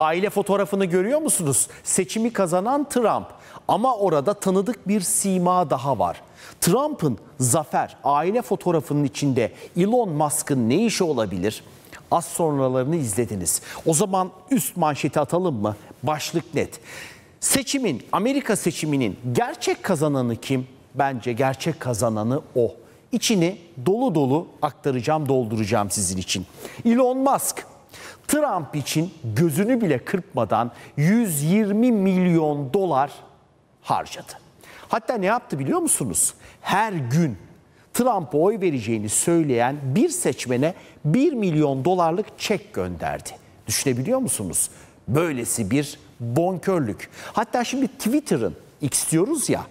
Aile fotoğrafını görüyor musunuz? Seçimi kazanan Trump ama orada tanıdık bir sima daha var. Trump'ın zafer aile fotoğrafının içinde Elon Musk'ın ne işi olabilir? Az sonralarını izlediniz. O zaman üst manşeti atalım mı? Başlık net. Seçimin, Amerika seçiminin gerçek kazananı kim? Bence gerçek kazananı o. İçini dolu dolu aktaracağım, dolduracağım sizin için. Elon Musk Trump için gözünü bile kırpmadan 120 milyon dolar harcadı. Hatta ne yaptı biliyor musunuz? Her gün Trump'a oy vereceğini söyleyen bir seçmene 1 milyon dolarlık çek gönderdi. Düşünebiliyor musunuz? Böylesi bir bonkörlük. Hatta şimdi Twitter'ın istiyoruz ya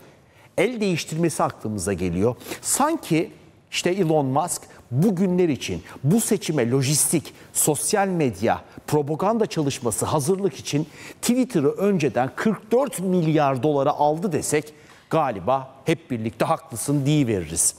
el değiştirmesi aklımıza geliyor. Sanki işte Elon Musk bugünler için bu seçime lojistik, sosyal medya, propaganda çalışması hazırlık için Twitter'ı önceden 44 milyar dolara aldı desek galiba hep birlikte haklısın diye veririz.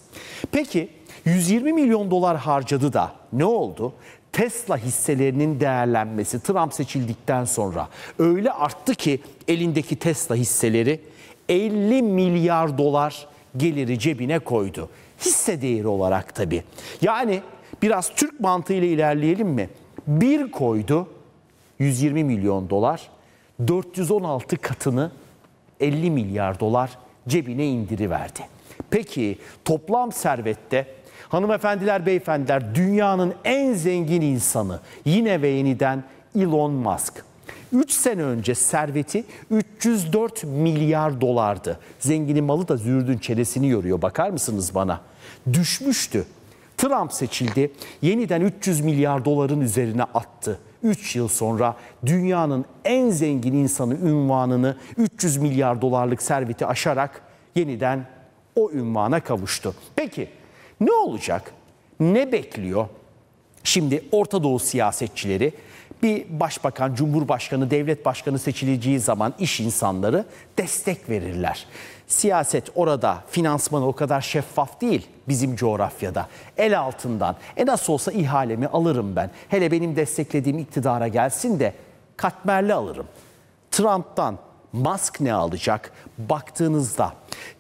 Peki 120 milyon dolar harcadı da ne oldu? Tesla hisselerinin değerlenmesi Trump seçildikten sonra öyle arttı ki elindeki Tesla hisseleri 50 milyar dolar geliri cebine koydu. Hisse değeri olarak tabii. Yani biraz Türk mantığıyla ilerleyelim mi? Bir koydu 120 milyon dolar, 416 katını 50 milyar dolar cebine indiriverdi. Peki toplam servette hanımefendiler, beyefendiler dünyanın en zengin insanı yine ve yeniden Elon Musk. 3 sene önce serveti 304 milyar dolardı. Zenginin malı da zürdün çenesini yoruyor bakar mısınız bana? Düşmüştü. Trump seçildi. Yeniden 300 milyar doların üzerine attı. 3 yıl sonra dünyanın en zengin insanı ünvanını 300 milyar dolarlık serveti aşarak yeniden o ünvana kavuştu. Peki ne olacak? Ne bekliyor? Şimdi Orta Doğu siyasetçileri bir başbakan, cumhurbaşkanı, devlet başkanı seçileceği zaman iş insanları destek verirler. Siyaset orada finansmanı o kadar şeffaf değil bizim coğrafyada. El altından e nasıl olsa ihalemi alırım ben. Hele benim desteklediğim iktidara gelsin de katmerli alırım. Trump'tan Musk ne alacak? Baktığınızda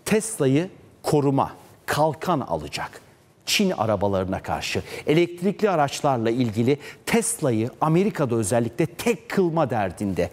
Tesla'yı koruma, kalkan alacak. Çin arabalarına karşı. Elektrikli araçlarla ilgili Tesla'yı Amerika'da özellikle tek kılma derdinde.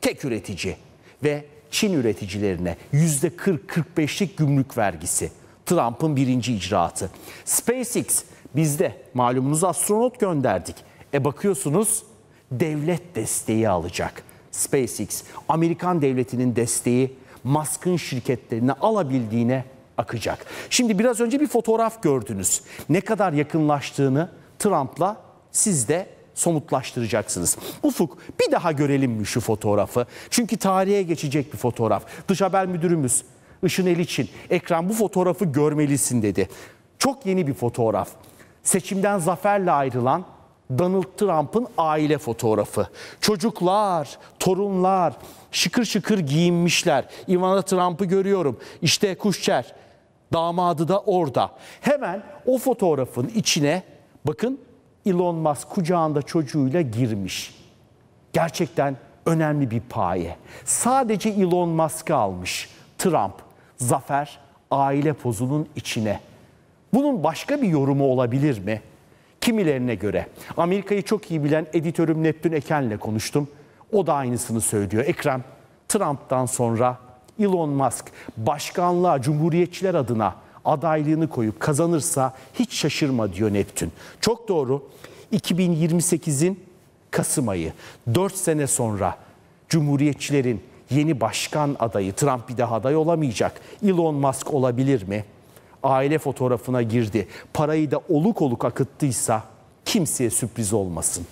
Tek üretici ve Çin üreticilerine %40-45'lik gümrük vergisi. Trump'ın birinci icraatı. SpaceX bizde malumunuz astronot gönderdik. E bakıyorsunuz devlet desteği alacak. SpaceX Amerikan devletinin desteği Musk'ın şirketlerine alabildiğine akacak. Şimdi biraz önce bir fotoğraf gördünüz. Ne kadar yakınlaştığını Trump'la siz de somutlaştıracaksınız. Ufuk bir daha görelim mi şu fotoğrafı? Çünkü tarihe geçecek bir fotoğraf. Dış haber müdürümüz Işın El için ekran bu fotoğrafı görmelisin dedi. Çok yeni bir fotoğraf. Seçimden zaferle ayrılan Donald Trump'ın aile fotoğrafı. Çocuklar, torunlar şıkır şıkır giyinmişler. Ivana Trump'ı görüyorum. İşte Kuşçer, Damadı da orada. Hemen o fotoğrafın içine bakın Elon Musk kucağında çocuğuyla girmiş. Gerçekten önemli bir paye. Sadece Elon Musk'ı almış. Trump, zafer, aile pozunun içine. Bunun başka bir yorumu olabilir mi? Kimilerine göre. Amerika'yı çok iyi bilen editörüm Neptün Eken'le konuştum. O da aynısını söylüyor. Ekrem, Trump'tan sonra Elon Musk başkanlığa cumhuriyetçiler adına adaylığını koyup kazanırsa hiç şaşırma diyor Neptün. Çok doğru 2028'in Kasım ayı 4 sene sonra cumhuriyetçilerin yeni başkan adayı Trump bir daha aday olamayacak. Elon Musk olabilir mi? Aile fotoğrafına girdi. Parayı da oluk oluk akıttıysa kimseye sürpriz olmasın.